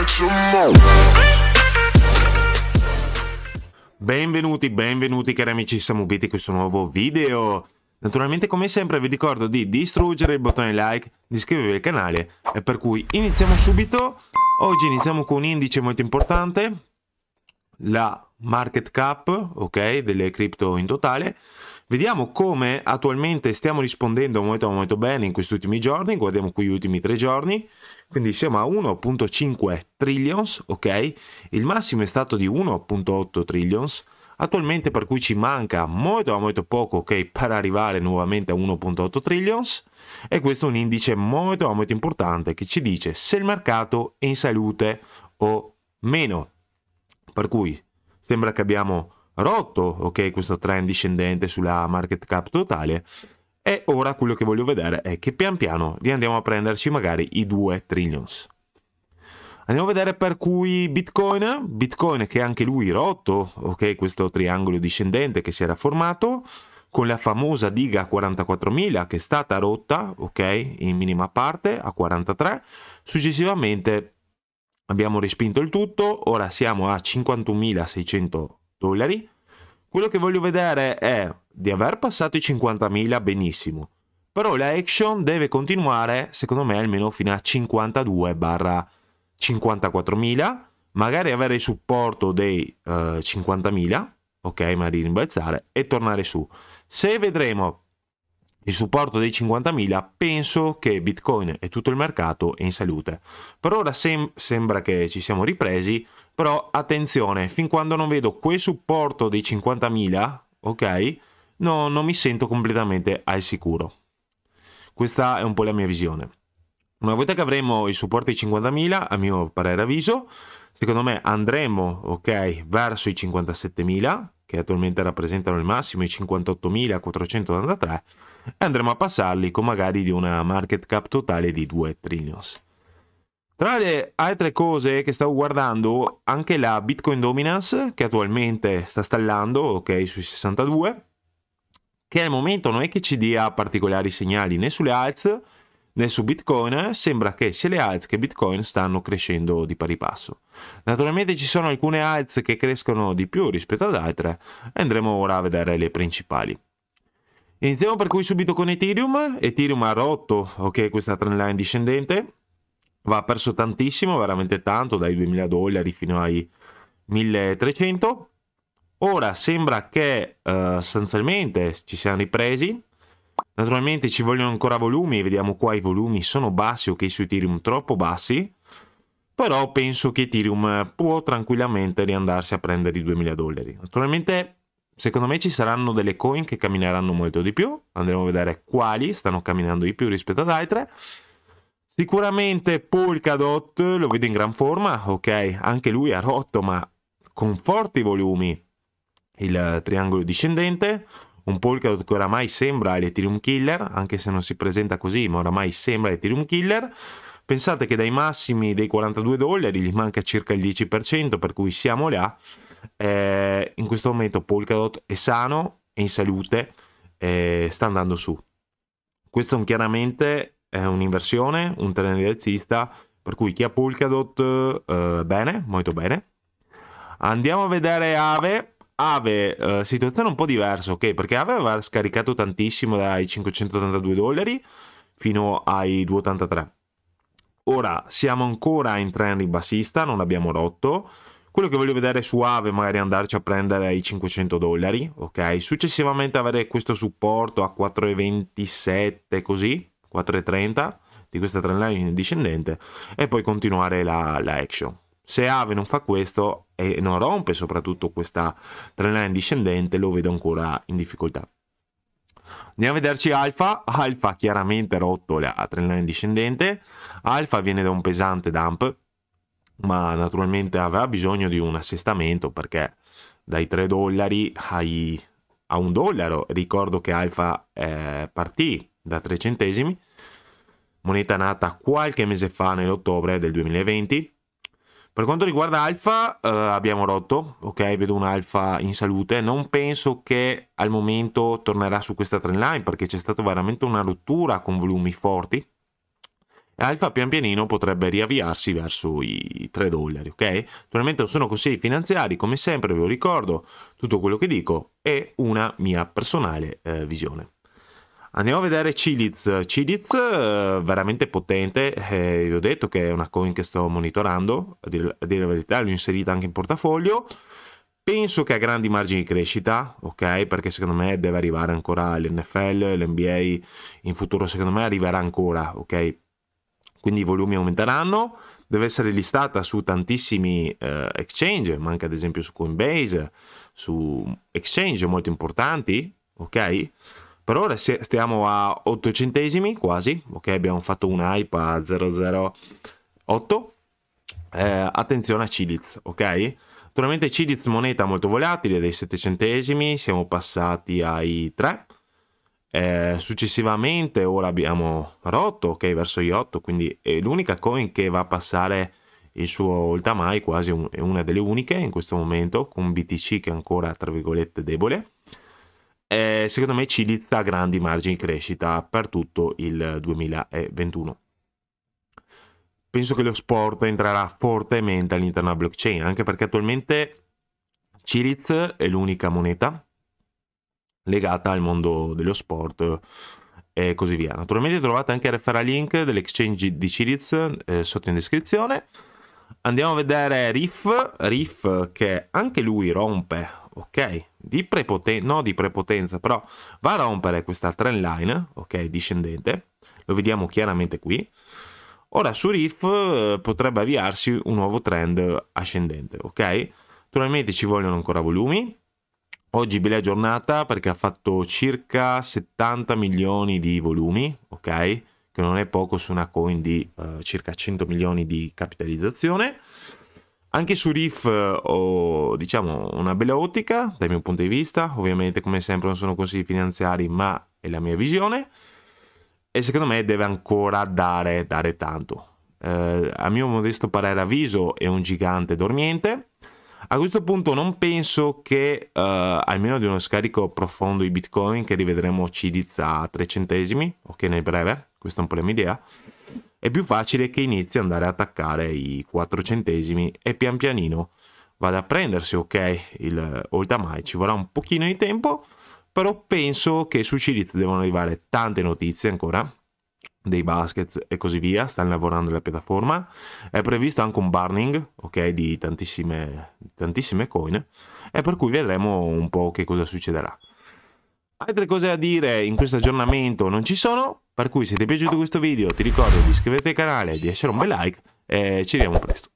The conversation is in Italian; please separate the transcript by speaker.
Speaker 1: catch 'em all. Benvenuti, benvenuti cari amici samubiti in questo nuovo video. Naturalmente come sempre vi ricordo di distruggere il bottone like, di iscrivervi al canale e per cui iniziamo subito. Oggi iniziamo con un indice molto importante, la market cap, ok, delle cripto in totale. Vediamo come attualmente stiamo rispondendo molto, molto bene in questi ultimi giorni, guardiamo qui gli ultimi tre giorni, quindi siamo a 1.5 trillions, ok? Il massimo è stato di 1.8 trillions, attualmente per cui ci manca molto molto poco okay, per arrivare nuovamente a 1.8 trillions e questo è un indice molto molto importante che ci dice se il mercato è in salute o meno per cui sembra che abbiamo rotto ok, questo trend discendente sulla market cap totale e ora quello che voglio vedere è che pian piano riandiamo a prenderci magari i 2 trillions. Andiamo a vedere per cui Bitcoin, Bitcoin che anche lui rotto, ok, questo triangolo discendente che si era formato, con la famosa diga 44.000 che è stata rotta, ok, in minima parte a 43, successivamente abbiamo respinto il tutto, ora siamo a 51.600 dollari. Quello che voglio vedere è di aver passato i 50.000 benissimo, però la action deve continuare, secondo me, almeno fino a 52-54.000, magari avere il supporto dei uh, eh, 50.000, ok, magari rimbalzare e tornare su. Se vedremo il supporto dei 50.000, penso che Bitcoin e tutto il mercato è in salute. Per ora sem sembra che ci siamo ripresi, però attenzione, fin quando non vedo quel supporto dei 50.000, ok, no, non mi sento completamente al sicuro. Questa è un po' la mia visione. Una volta che avremo il supporto ai 50.000, a mio parere avviso, secondo me andremo, ok, verso i 57.000, che attualmente rappresentano il massimo, i 58.483, e andremo a passarli con magari di una market cap totale di 2 trillions. Tra le altre cose che stavo guardando, anche la Bitcoin Dominance, che attualmente sta stallando, ok, sui 62, che al momento non è che ci dia particolari segnali né sulle alze né su Bitcoin, sembra che sia le alze che Bitcoin stanno crescendo di pari passo. Naturalmente ci sono alcune alze che crescono di più rispetto ad altre, andremo ora a vedere le principali. Iniziamo per cui subito con Ethereum, Ethereum ha rotto ok, questa trendline discendente, va perso tantissimo, veramente tanto, dai 2000 dollari fino ai 1300. Ora sembra che eh, sostanzialmente ci siano ripresi. Naturalmente ci vogliono ancora volumi, vediamo qua i volumi sono bassi, ok su Ethereum troppo bassi, però penso che Ethereum può tranquillamente riandarsi a prendere i 2000 dollari. Naturalmente secondo me ci saranno delle coin che cammineranno molto di più, andremo a vedere quali stanno camminando di più rispetto ad altre. Sicuramente Polkadot lo vedo in gran forma, ok, anche lui ha rotto ma con forti volumi il triangolo discendente, un Polkadot che oramai sembra l'Ethereum Killer, anche se non si presenta così, ma oramai sembra l'Ethereum Killer. Pensate che dai massimi dei 42 dollari gli manca circa il 10%, per cui siamo là. Eh, in questo momento Polkadot è sano, è in salute, eh, sta andando su. Questo è chiaramente è un'inversione, un tenere rialzista, per cui chi ha Polkadot eh, bene, molto bene. Andiamo a vedere Ave. Ave, eh, situazione un po' diversa, ok? Perché Ave aveva scaricato tantissimo dai 582 dollari fino ai 283. Ora siamo ancora in trend ribassista, non l'abbiamo rotto. Quello che voglio vedere su Ave magari andarci a prendere i 500 dollari, ok? Successivamente avere questo supporto a 4,27 così, 4,30 di questa trendline discendente e poi continuare la, la action. Se Ave non fa questo e non rompe soprattutto questa trendline discendente, lo vedo ancora in difficoltà. Andiamo a vederci Alfa. Alfa chiaramente rotto la trendline discendente. Alfa viene da un pesante dump, ma naturalmente aveva bisogno di un assestamento perché dai 3 dollari ai, a 1 dollaro. Ricordo che Alfa eh, partì da 3 centesimi, moneta nata qualche mese fa nell'ottobre del 2020. Per quanto riguarda Alfa, eh, abbiamo rotto, ok, vedo un Alfa in salute, non penso che al momento tornerà su questa trendline perché c'è stata veramente una rottura con volumi forti. Alfa pian pianino potrebbe riavviarsi verso i 3 dollari, ok? Naturalmente non sono consigli finanziari, come sempre ve lo ricordo, tutto quello che dico è una mia personale eh, visione. Andiamo a vedere Ciliz. Ciliz eh, veramente potente, eh, vi ho detto che è una coin che sto monitorando, a dire, a dire la verità, l'ho inserita anche in portafoglio. Penso che ha grandi margini di crescita, ok? Perché secondo me deve arrivare ancora l'NFL, l'NBA, in futuro secondo me arriverà ancora, ok? Quindi i volumi aumenteranno, deve essere listata su tantissimi eh, exchange, ma anche ad esempio su Coinbase, su exchange molto importanti, ok? per ora stiamo a 8 centesimi quasi, ok abbiamo fatto un hype a 008, eh, attenzione a Ciliz, ok? Naturalmente Ciliz moneta molto volatile, dei 7 centesimi siamo passati ai 3, eh, successivamente ora abbiamo rotto, ok, verso gli 8, quindi è l'unica coin che va a passare il suo ultamai, quasi un, è una delle uniche in questo momento, con BTC che è ancora, tra virgolette, debole eh, secondo me ha grandi margini di crescita per tutto il 2021. Penso che lo sport entrerà fortemente all'interno della blockchain, anche perché attualmente Ciriz è l'unica moneta legata al mondo dello sport e così via. Naturalmente trovate anche il referral link dell'exchange di Ciriz eh, sotto in descrizione. Andiamo a vedere Riff, Riff che anche lui rompe ok? Di prepotenza, no di prepotenza, però va a rompere questa trend line, ok, discendente. Lo vediamo chiaramente qui. Ora su RIF eh, potrebbe avviarsi un nuovo trend ascendente, ok? Naturalmente ci vogliono ancora volumi. Oggi bella giornata perché ha fatto circa 70 milioni di volumi, ok? Che non è poco su una coin di eh, circa 100 milioni di capitalizzazione. Anche su Riff eh, ho diciamo una bella ottica dal mio punto di vista, ovviamente come sempre non sono consigli finanziari ma è la mia visione e secondo me deve ancora dare, dare tanto. Eh, a mio modesto parere avviso è un gigante dormiente, a questo punto non penso che uh, almeno di uno scarico profondo di Bitcoin che rivedremo Cidiz a 3 centesimi, ok nel breve, questa è un po' la mia idea, è più facile che inizi ad andare a attaccare i 4 centesimi e pian pianino vada a prendersi, ok, il Oldamai ci vorrà un pochino di tempo, però penso che su Cirit devono arrivare tante notizie ancora, dei basket e così via, stanno lavorando la piattaforma, è previsto anche un burning, ok, di tantissime, tantissime coin, e per cui vedremo un po' che cosa succederà. Altre cose da dire in questo aggiornamento non ci sono, per cui se ti è piaciuto questo video ti ricordo di iscriverti al canale, di lasciare un bel like e ci vediamo presto.